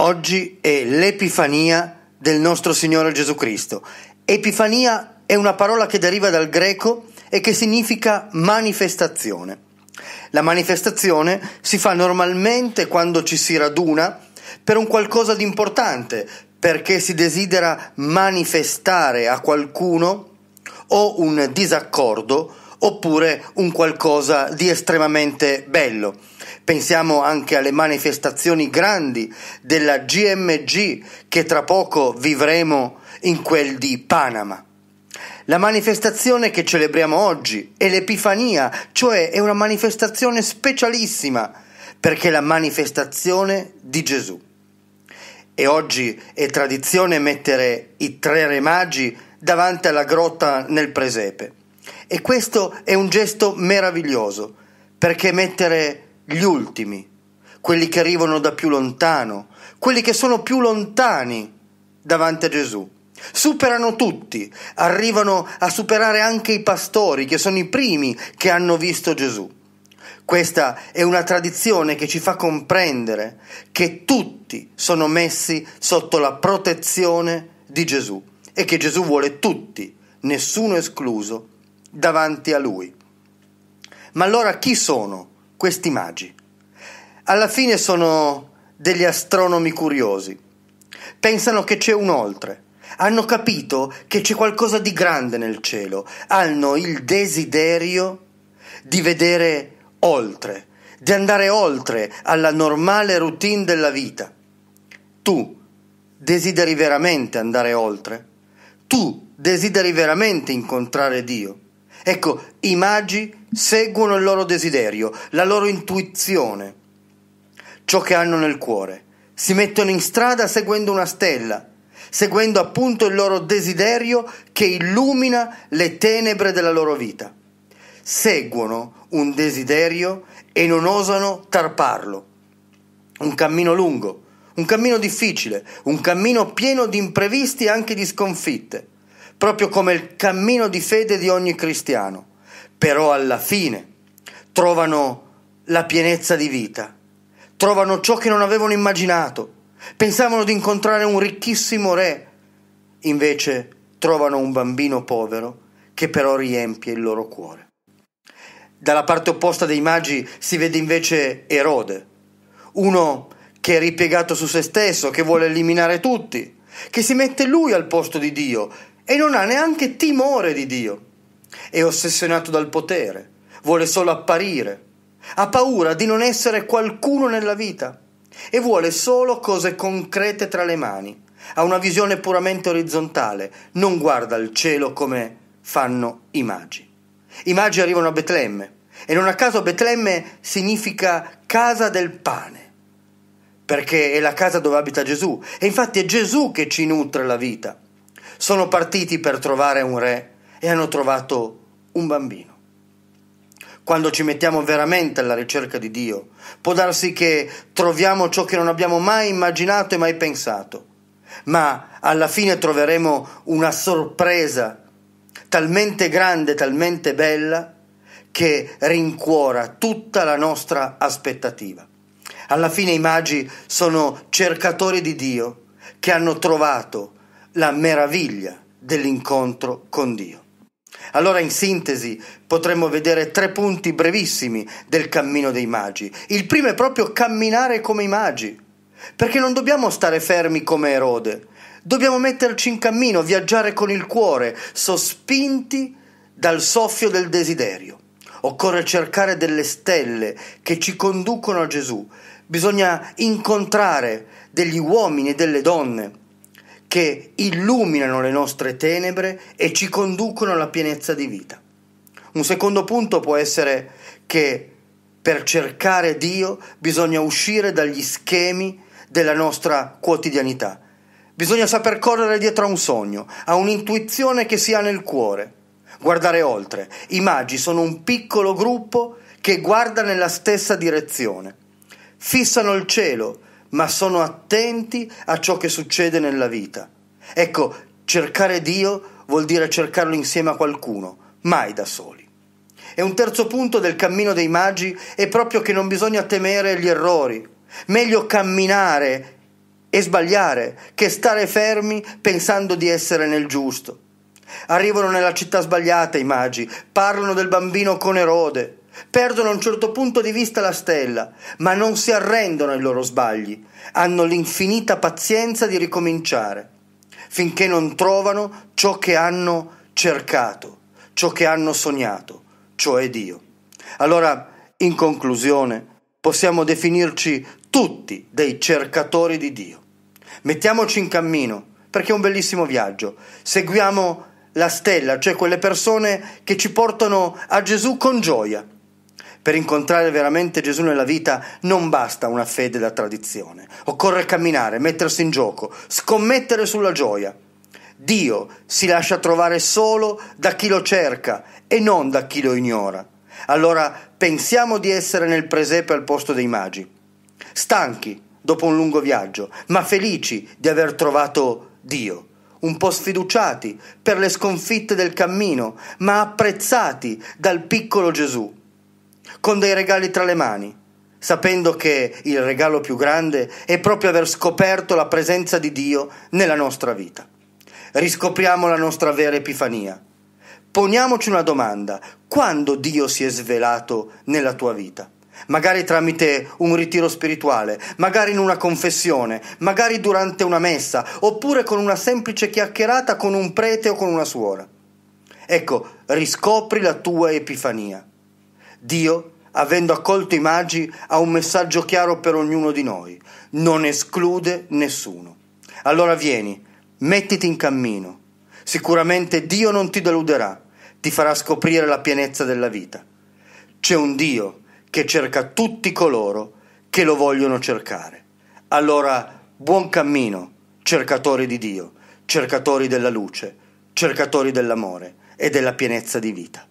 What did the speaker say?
Oggi è l'Epifania del nostro Signore Gesù Cristo. Epifania è una parola che deriva dal greco e che significa manifestazione. La manifestazione si fa normalmente quando ci si raduna per un qualcosa di importante, perché si desidera manifestare a qualcuno o un disaccordo oppure un qualcosa di estremamente bello. Pensiamo anche alle manifestazioni grandi della GMG che tra poco vivremo in quel di Panama. La manifestazione che celebriamo oggi è l'Epifania, cioè è una manifestazione specialissima perché è la manifestazione di Gesù. E oggi è tradizione mettere i tre re magi davanti alla grotta nel presepe. E questo è un gesto meraviglioso, perché mettere gli ultimi, quelli che arrivano da più lontano, quelli che sono più lontani davanti a Gesù. Superano tutti, arrivano a superare anche i pastori che sono i primi che hanno visto Gesù. Questa è una tradizione che ci fa comprendere che tutti sono messi sotto la protezione di Gesù e che Gesù vuole tutti, nessuno escluso, davanti a lui. Ma allora chi sono questi magi. Alla fine sono degli astronomi curiosi. Pensano che c'è un oltre. Hanno capito che c'è qualcosa di grande nel cielo. Hanno il desiderio di vedere oltre, di andare oltre alla normale routine della vita. Tu desideri veramente andare oltre? Tu desideri veramente incontrare Dio? Ecco, i magi seguono il loro desiderio, la loro intuizione, ciò che hanno nel cuore. Si mettono in strada seguendo una stella, seguendo appunto il loro desiderio che illumina le tenebre della loro vita. Seguono un desiderio e non osano tarparlo. Un cammino lungo, un cammino difficile, un cammino pieno di imprevisti e anche di sconfitte proprio come il cammino di fede di ogni cristiano, però alla fine trovano la pienezza di vita, trovano ciò che non avevano immaginato, pensavano di incontrare un ricchissimo re, invece trovano un bambino povero che però riempie il loro cuore. Dalla parte opposta dei magi si vede invece Erode, uno che è ripiegato su se stesso, che vuole eliminare tutti, che si mette lui al posto di Dio, e non ha neanche timore di Dio. È ossessionato dal potere, vuole solo apparire, ha paura di non essere qualcuno nella vita e vuole solo cose concrete tra le mani. Ha una visione puramente orizzontale, non guarda il cielo come fanno i magi. I magi arrivano a Betlemme e non a caso Betlemme significa casa del pane perché è la casa dove abita Gesù. E infatti è Gesù che ci nutre la vita sono partiti per trovare un re e hanno trovato un bambino. Quando ci mettiamo veramente alla ricerca di Dio, può darsi che troviamo ciò che non abbiamo mai immaginato e mai pensato, ma alla fine troveremo una sorpresa talmente grande, talmente bella, che rincuora tutta la nostra aspettativa. Alla fine i magi sono cercatori di Dio che hanno trovato la meraviglia dell'incontro con Dio. Allora in sintesi potremmo vedere tre punti brevissimi del cammino dei magi. Il primo è proprio camminare come i magi, perché non dobbiamo stare fermi come Erode, dobbiamo metterci in cammino, viaggiare con il cuore, sospinti dal soffio del desiderio. Occorre cercare delle stelle che ci conducono a Gesù, bisogna incontrare degli uomini e delle donne che illuminano le nostre tenebre e ci conducono alla pienezza di vita. Un secondo punto può essere che per cercare Dio bisogna uscire dagli schemi della nostra quotidianità. Bisogna saper correre dietro a un sogno, a un'intuizione che si ha nel cuore. Guardare oltre. I magi sono un piccolo gruppo che guarda nella stessa direzione. Fissano il cielo, ma sono attenti a ciò che succede nella vita. Ecco, cercare Dio vuol dire cercarlo insieme a qualcuno, mai da soli. E un terzo punto del cammino dei magi è proprio che non bisogna temere gli errori. Meglio camminare e sbagliare che stare fermi pensando di essere nel giusto. Arrivano nella città sbagliata i magi, parlano del bambino con Erode, perdono a un certo punto di vista la stella, ma non si arrendono ai loro sbagli, hanno l'infinita pazienza di ricominciare, finché non trovano ciò che hanno cercato, ciò che hanno sognato, cioè Dio. Allora, in conclusione, possiamo definirci tutti dei cercatori di Dio. Mettiamoci in cammino, perché è un bellissimo viaggio. Seguiamo la stella, cioè quelle persone che ci portano a Gesù con gioia. Per incontrare veramente Gesù nella vita non basta una fede da tradizione. Occorre camminare, mettersi in gioco, scommettere sulla gioia. Dio si lascia trovare solo da chi lo cerca e non da chi lo ignora. Allora pensiamo di essere nel presepe al posto dei magi, stanchi dopo un lungo viaggio, ma felici di aver trovato Dio un po' sfiduciati per le sconfitte del cammino, ma apprezzati dal piccolo Gesù con dei regali tra le mani, sapendo che il regalo più grande è proprio aver scoperto la presenza di Dio nella nostra vita. Riscopriamo la nostra vera epifania. Poniamoci una domanda, quando Dio si è svelato nella tua vita? Magari tramite un ritiro spirituale, magari in una confessione, magari durante una messa, oppure con una semplice chiacchierata con un prete o con una suora. Ecco, riscopri la tua epifania Dio, avendo accolto i magi, ha un messaggio chiaro per ognuno di noi. Non esclude nessuno. Allora vieni, mettiti in cammino. Sicuramente Dio non ti deluderà, ti farà scoprire la pienezza della vita. C'è un Dio che cerca tutti coloro che lo vogliono cercare. Allora, buon cammino, cercatori di Dio, cercatori della luce, cercatori dell'amore e della pienezza di vita.